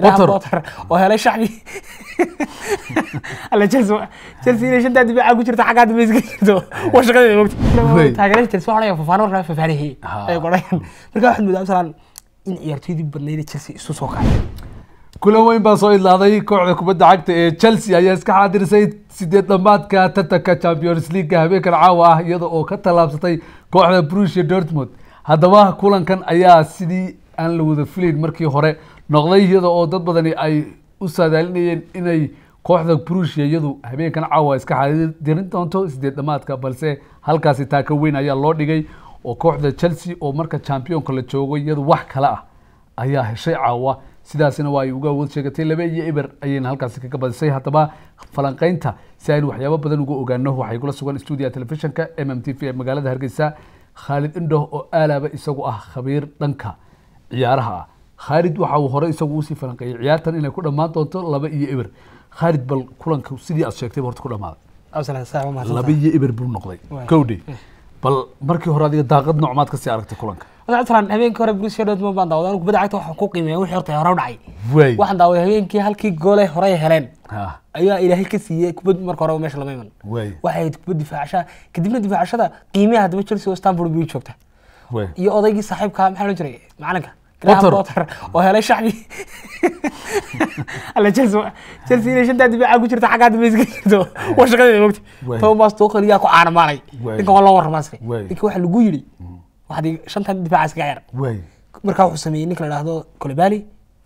oo helay shacbi alla chelsea chelsea inay shantaa dibaaca ku jirto xagga hadda ma iska jirto waa shaqadeeda moogta taageeraha chelsea waxaa laga fafaano markaa fafaanahey ay qorayaan markaa waxaad moodaa absalaan in ciyaartoydii badnayd chelsea isu soo kacay kulan weyn baa soo idlaaday kooxda kubadda cagta ee chelsea ayaa iska xaadirsay sideed dhammaadka tartanka champions leaguea habeenkan caawa ah iyada oo ka tallaabsatay kooxda brusia dortmund haddaba kulankan ayaa sidii aan la wada filayn markii hore noqday iyada oo dad badani ay u saadaalinayeen inay kooxda brusia iyadu habeenkan caawa iska xadirin doonto sideed dhamaadka balse halkaasi taaka weyn ayaa loo dhigay oo kooxda chelsea oo marka championka la joogo iyadu wax kale ah ayaa heshay caawa sidaasina waa ay uga awood sheegatay laba iyo eber ayayna halkaasi kaga badisay haddaba falanqaynta si aynu waxyaabo badan uga ogaano waxay kula sugan stuudiya telefishinka m m t v ee magaalada hargeysa khaalid indhoh oo aalaba isagu ah khabiir dhanka ciyaaraha ah khaalid waxa uu horey isagu usii falanqeeyey ciyaartan inay ku dhammaan doonto laba iyo eber khaalid bal kulanka sidii aad sheegtay horta ku dhamaaday laba iyo eber buu noqday kowdhe bal markii hore adiga daaqad noocmaad kasii aragtay kulanka habeenkii hore bruce dortmund baan daawaday anigu kubadda cagta waxaan ku qiimeeya wixii horta hore u dhacay waxaan daawaday habeenkii halkii goole hore heleen ayaa ilaahay ka siiyey kubad marka hore meesha lama iman waxay ahayd kubad difaacashaa kadibna difaacashada qiimeha haddaba chelsea oo stanford bay joogta iyo odaygii saaxiibka maxaa loo jiray macalinka oo helay shacbi alla chelsea chelsea inay shantaa dibaaca ku jirto xaggaa dambeysa ka jirto waa shaqadeeda mogta tomas tuukhal yaa ku caanamaalay ninka waa loo warramaas ninka waxa lagu yidhi waxaad shantan dibaaca iskaga ciyaar markaa wuxuu sameeyey ninka la dhahdo kolobali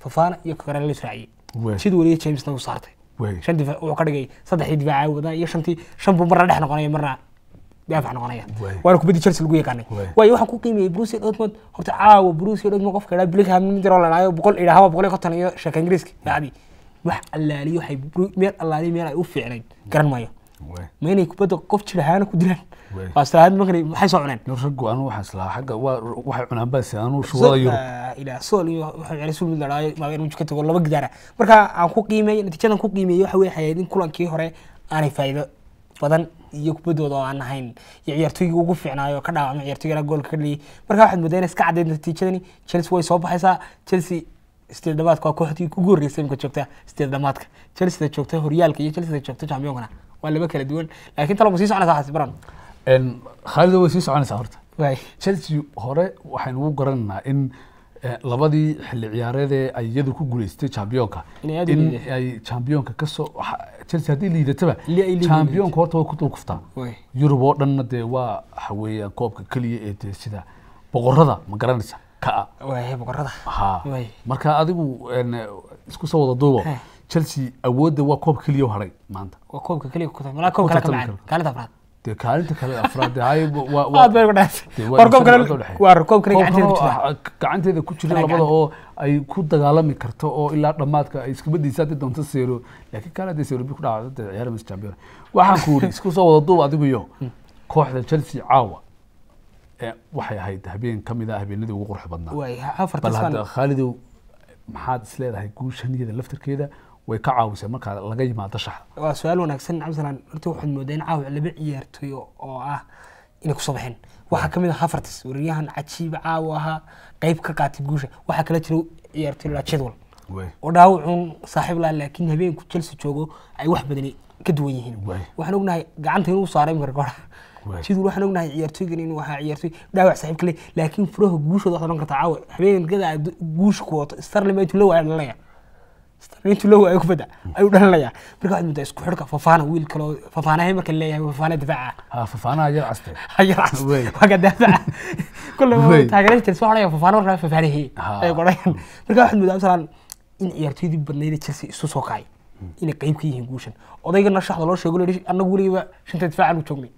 fafana iyo kagarele la israaciyey sid weliya jamesna u saartay shan difaac wuxuu ka dhigay saddexdii difaaca wadaa iyo shantii shan buu marna dhex noqonaya marna daafac waana kubaddi chelsea lagu yaqaanay waayo waxaan ku qiimeeyey Borussia Dortmund horta caawa Borussia Dortmund qofka ilaa Bellingham min jiro boqol ilaa boqol iyo konton iyo shaka ingiriiska yacni wax allaali waxay meel allaali meel ay u fiicnayd garan maayo ma kubadda qof jirahaana ku dilaan waa soo cuneen ragu anu waxaa islaha xagga waxay cunaan bas anu shuwada tago laba gidaara marka aan ku qiimeeyey natiijadan ku qiimeeyey waxa weeye xayaadin kulankii hore aanay faa'iido badan iyo kubadooda oo aan ahayn iyo ciyaartooygii ugu fiicnaayo ka dhaawacmay ciyartoyga goolka ka dhiyay marka waxaad mooddaa iska caddeyd natiijadani chelsea way soo baxaysaa chelsea sideed dhamaadka waa kooxdii kugu horreysay imka joogta sideed dhamaadka chelsea joogta horyaalka iyo chelsea joogta championkana waa laba kala duwan laakiin talo ma sii soconaysaa xasi baran khaalida way sii soconaysaa horta chelsea hore waxaynu ugu garanaynaa in e, labadii xilli ciyaareedee ay iyadu ku guuleysatay championka in ay championka kasoo chelsea haddii liidataba chambionka horta way ku kuftaa yurub oo dhanna dee waa waxa weeyaan koobka keliya ee dee sida boqorada ma garanaysa marka adigu isku soo wada duubo chelsea awoodda waa koob keliya u hadhay maanta de kaalinta kale afraadgacanteeda ku jira labada oo ay ku dagaalami karto oo ilaa dhamaadka ay iskabadiisaati doonto sero laakiin kaalin haday serobi ku dhacaciyaaramaysa champion waxaan ku yidhi isku soo wada duub adigu iyo kooxda chelsea caawa waxay ahayd habeen kamid ah habeenadii ugu qurux badnaa bal hadda khaalidow maxaad isleedahay guushaniyada laftarkeeda way ka caawisay markaa laga yimaado shaxda waa su-aal wanaagsan cabdisalaan horta waxaad moodaa in caawic laba ciyaartooy oo ah inay kusoo baxeen waxaa kamid ah hafartis waryahan cajiib caawo ahaa qeyb ka qaatay guusha waxaa kala jiro ciyaartooy laa jadwal oo dhaawacuun saaxiib laha laakiin habeenku chelsea joogo ay wax badani ka duwan yihiin waxaan ognahay gacanta inuu saaray imika goora waxaan ognahay ciyaartooygan inuu ahaa ciyaartooy dhaawac saaxiib kale laakiin furaha guushooda waxaad odhan kartaa caawa habeenkada guusha ku wato starlin la waaya dhalaya intu la waayo ayuu dhalanaya marka waxaad isku xidhka fafaana wiil kaloo fafaanahay marka leeyahay fafaana difaaca ha yar caste yar caste waga daafaca kulle taageerada chelsea waxaa odhanaya fafaana markaa fafaanahee ayay marka waxaad moodaa masalan in ciyaartoydii badnayda chelsea isu soo kacay hmm. inay qayb ka yihiin guushan odaygana shaxda loo sheego leeyahay annagu shanta difaacan u joognay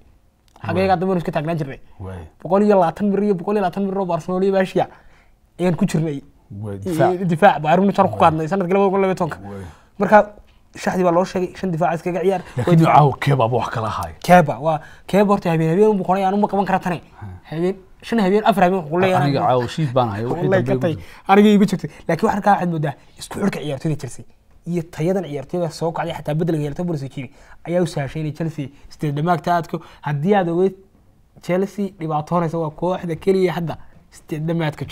xageegaa dambe iska taagnaan jirnay boqol iyo labaatan mir iyo boqol iyo labaatan mir oo barcelona iyo ayaan ku jirnay difac ba arrin jan ku qaadnay sanadka labada kun labay tobanka marka shaxdii baa loo sheegay shan difaac iskaga ciyaar laakiin dicaahu keeba wax kala ahaay keeba waa keeba horta habeen habeen unbu qornay anuma qaban kara tane habeen shan habeen afar habeen wuxuu leeyahay aniga caawo jirtay laakiin waxaan kaa waxaad moodaa isku xurka ciyaartooyda Chelsea iyo tayadan ciyaartooyda soo kacday xataa bedelka ciyaartooyda Borussia Kiwi ayaa u sahashay in Chelsea isteed aadko haddii aad ogeyd Chelsea dhibaatoonaysa waa kooxda kaliya hadda isteed dhamaadka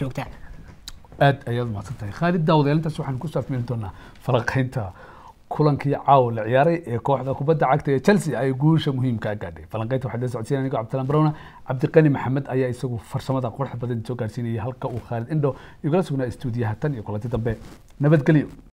aad ayaad mahadsan tahay khaalid daawadayaal intaas waxaan ku saafmeeli doonaa falanqaynta kulankii caawa la ciyaaray ee kooxda kubadda cagta ee Chelsea ay guusha muhiimkaa gaadhay falanqaynta waxaa la socodsiinay aniga Cabdisalaan Brown Cabdiqani Maxamed ayaa isagu farsamada quruxda badan soo gaarsiinayay halka uu Khaalid Indo igala sugnaa stuudiyaha tan iyo kulanti dambe nabadgelyo